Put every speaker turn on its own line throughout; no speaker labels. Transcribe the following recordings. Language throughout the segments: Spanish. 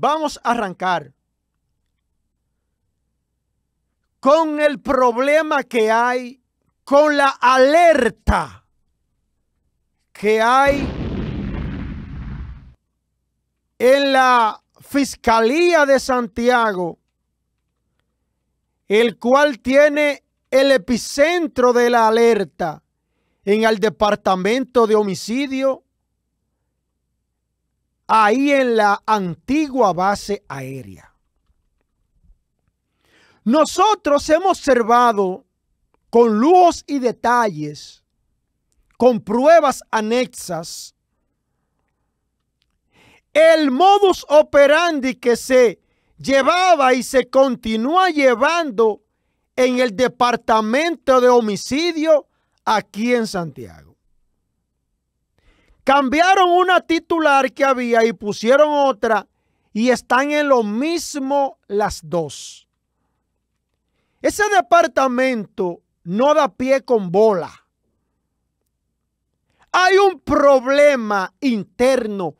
Vamos a arrancar con el problema que hay, con la alerta que hay en la Fiscalía de Santiago, el cual tiene el epicentro de la alerta en el Departamento de Homicidio ahí en la antigua base aérea. Nosotros hemos observado con luz y detalles, con pruebas anexas, el modus operandi que se llevaba y se continúa llevando en el departamento de homicidio aquí en Santiago. Cambiaron una titular que había y pusieron otra y están en lo mismo las dos. Ese departamento no da pie con bola. Hay un problema interno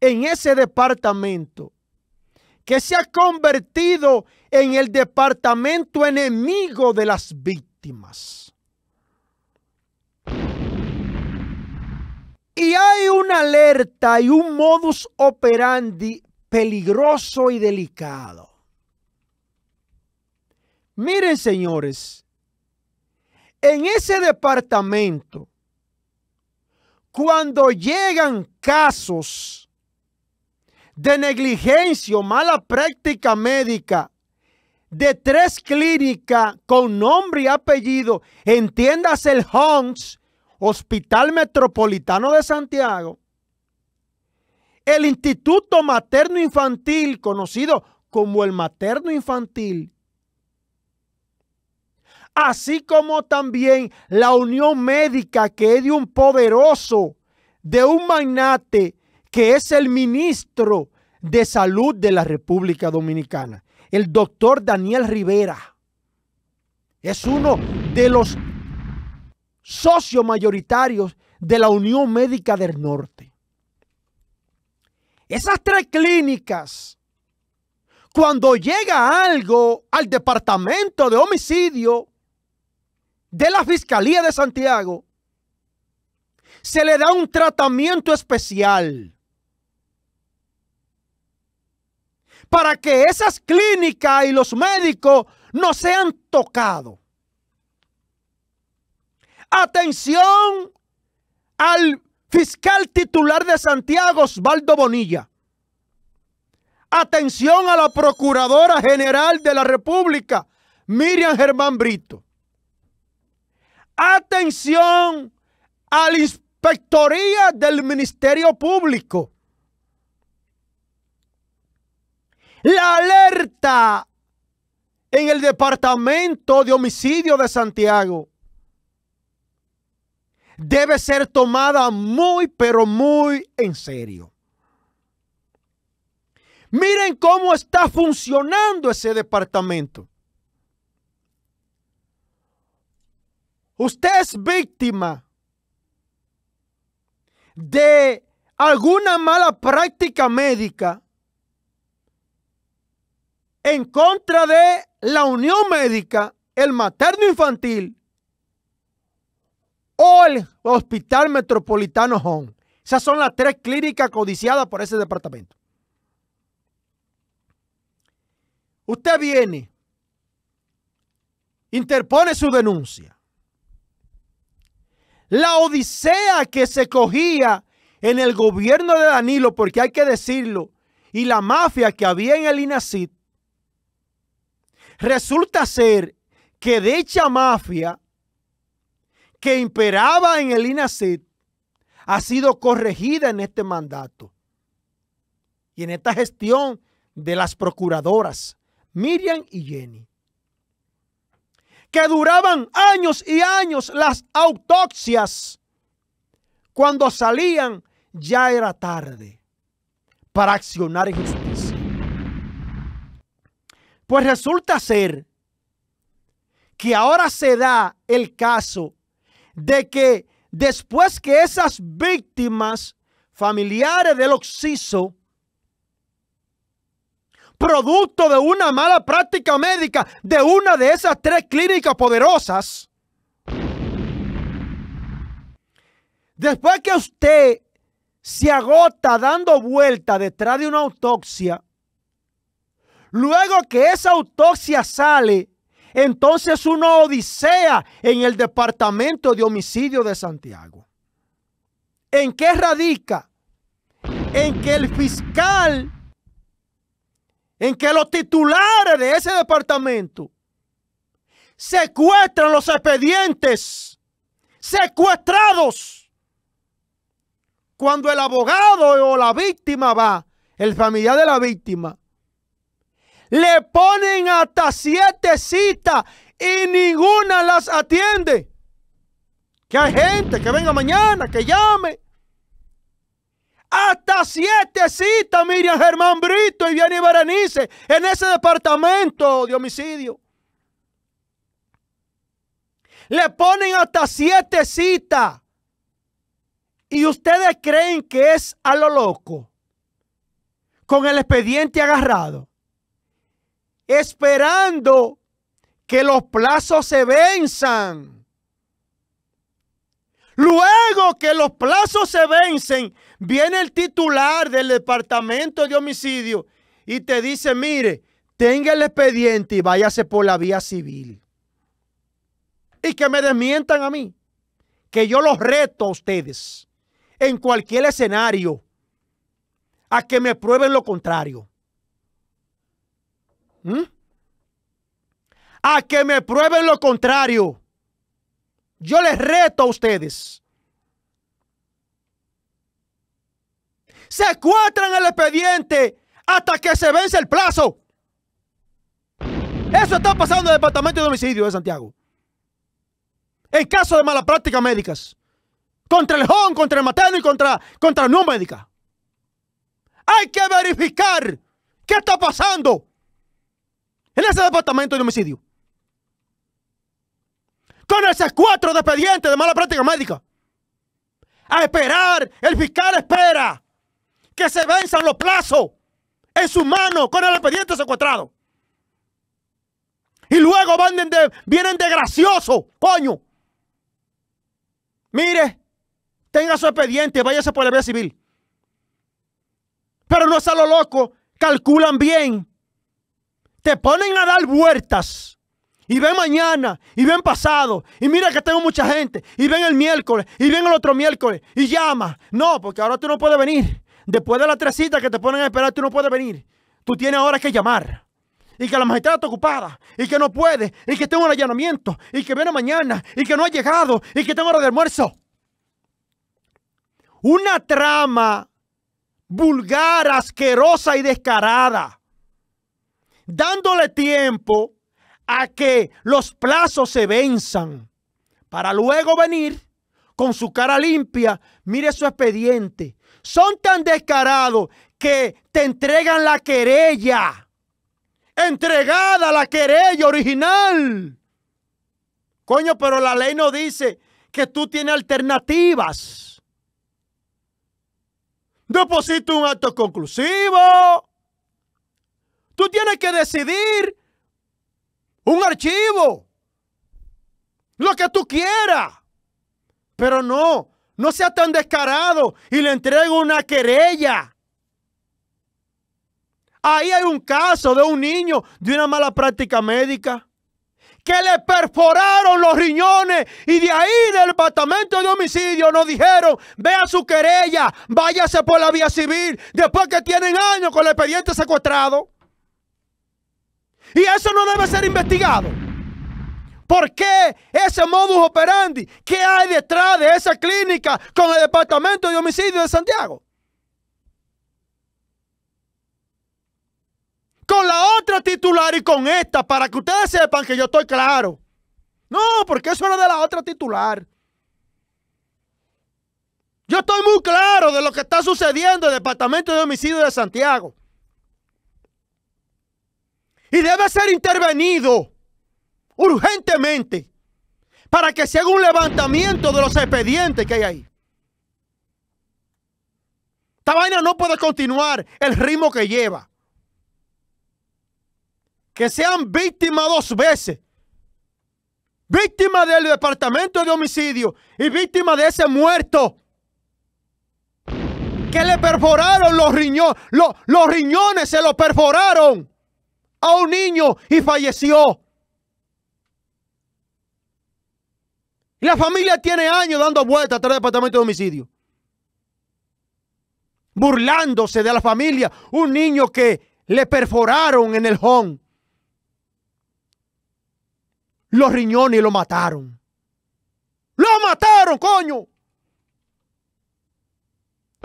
en ese departamento que se ha convertido en el departamento enemigo de las víctimas. Y hay una alerta y un modus operandi peligroso y delicado. Miren, señores, en ese departamento, cuando llegan casos de negligencia o mala práctica médica de tres clínicas con nombre y apellido, entiéndase el Hunts, Hospital Metropolitano de Santiago, el Instituto Materno Infantil, conocido como el Materno Infantil, así como también la Unión Médica, que es de un poderoso, de un magnate, que es el ministro de Salud de la República Dominicana, el doctor Daniel Rivera. Es uno de los socios mayoritarios de la Unión Médica del Norte. Esas tres clínicas, cuando llega algo al Departamento de Homicidio de la Fiscalía de Santiago, se le da un tratamiento especial para que esas clínicas y los médicos no sean tocados. Atención al fiscal titular de Santiago, Osvaldo Bonilla. Atención a la Procuradora General de la República, Miriam Germán Brito. Atención a la Inspectoría del Ministerio Público. La alerta en el Departamento de Homicidio de Santiago debe ser tomada muy, pero muy en serio. Miren cómo está funcionando ese departamento. Usted es víctima de alguna mala práctica médica en contra de la unión médica, el materno infantil, o el Hospital Metropolitano Home. Esas son las tres clínicas codiciadas por ese departamento. Usted viene, interpone su denuncia. La odisea que se cogía en el gobierno de Danilo, porque hay que decirlo, y la mafia que había en el INACID, resulta ser que dicha mafia que imperaba en el INACID ha sido corregida en este mandato y en esta gestión de las procuradoras Miriam y Jenny, que duraban años y años las autopsias. Cuando salían ya era tarde para accionar en justicia. Pues resulta ser que ahora se da el caso de que después que esas víctimas familiares del occiso, producto de una mala práctica médica de una de esas tres clínicas poderosas, después que usted se agota dando vuelta detrás de una autopsia, luego que esa autopsia sale entonces una odisea en el departamento de homicidio de Santiago. ¿En qué radica? En que el fiscal, en que los titulares de ese departamento secuestran los expedientes secuestrados. Cuando el abogado o la víctima va, el familiar de la víctima, le ponen hasta siete citas y ninguna las atiende. Que hay gente que venga mañana, que llame. Hasta siete citas, Miriam Germán Brito y Vianney Berenice, en ese departamento de homicidio. Le ponen hasta siete citas. Y ustedes creen que es a lo loco. Con el expediente agarrado esperando que los plazos se venzan. Luego que los plazos se vencen, viene el titular del departamento de homicidio y te dice, mire, tenga el expediente y váyase por la vía civil. Y que me desmientan a mí, que yo los reto a ustedes en cualquier escenario a que me prueben lo contrario. ¿Mm? A que me prueben lo contrario. Yo les reto a ustedes. Secuestran el expediente hasta que se vence el plazo. Eso está pasando en el Departamento de Homicidio de Santiago. En caso de malas prácticas médicas. Contra el jón, contra el materno y contra, contra no médica. Hay que verificar qué está pasando en ese departamento de homicidio. Con el cuatro de expedientes de mala práctica médica. A esperar, el fiscal espera que se venzan los plazos en su mano con el expediente secuestrado. Y luego vienen de gracioso, coño. Mire, tenga su expediente, váyase por la vía civil. Pero no sea lo loco, calculan bien te ponen a dar vueltas. Y ven mañana, y ven pasado, y mira que tengo mucha gente, y ven el miércoles, y ven el otro miércoles, y llama. No, porque ahora tú no puedes venir. Después de las tres citas que te ponen a esperar, tú no puedes venir. Tú tienes ahora que llamar. Y que la magistrada está ocupada, y que no puede, y que tengo un allanamiento, y que viene mañana, y que no ha llegado, y que tengo hora de almuerzo. Una trama vulgar, asquerosa y descarada dándole tiempo a que los plazos se venzan para luego venir con su cara limpia, mire su expediente. Son tan descarados que te entregan la querella. Entregada la querella original. Coño, pero la ley no dice que tú tienes alternativas. Deposito un acto conclusivo. Tú tienes que decidir un archivo, lo que tú quieras. Pero no, no sea tan descarado y le entrego una querella. Ahí hay un caso de un niño de una mala práctica médica que le perforaron los riñones y de ahí del departamento de homicidio nos dijeron, vea su querella, váyase por la vía civil, después que tienen años con el expediente secuestrado. Y eso no debe ser investigado. ¿Por qué ese modus operandi? ¿Qué hay detrás de esa clínica con el Departamento de Homicidio de Santiago? Con la otra titular y con esta, para que ustedes sepan que yo estoy claro. No, porque eso era de la otra titular. Yo estoy muy claro de lo que está sucediendo en el Departamento de Homicidio de Santiago y debe ser intervenido urgentemente para que se haga un levantamiento de los expedientes que hay ahí. Esta vaina no puede continuar el ritmo que lleva. Que sean víctimas dos veces. Víctima del departamento de homicidio y víctima de ese muerto que le perforaron los riñones, los, los riñones se los perforaron a un niño y falleció. la familia tiene años dando vueltas Tras del departamento de homicidio. Burlándose de la familia. Un niño que le perforaron en el home. Los riñones lo mataron. ¡Lo mataron, coño!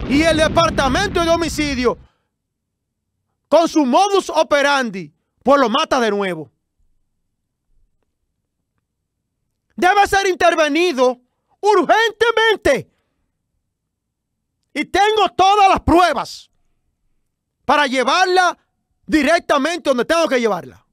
Y el departamento de homicidio, con su modus operandi, pues lo mata de nuevo. Debe ser intervenido urgentemente. Y tengo todas las pruebas para llevarla directamente donde tengo que llevarla.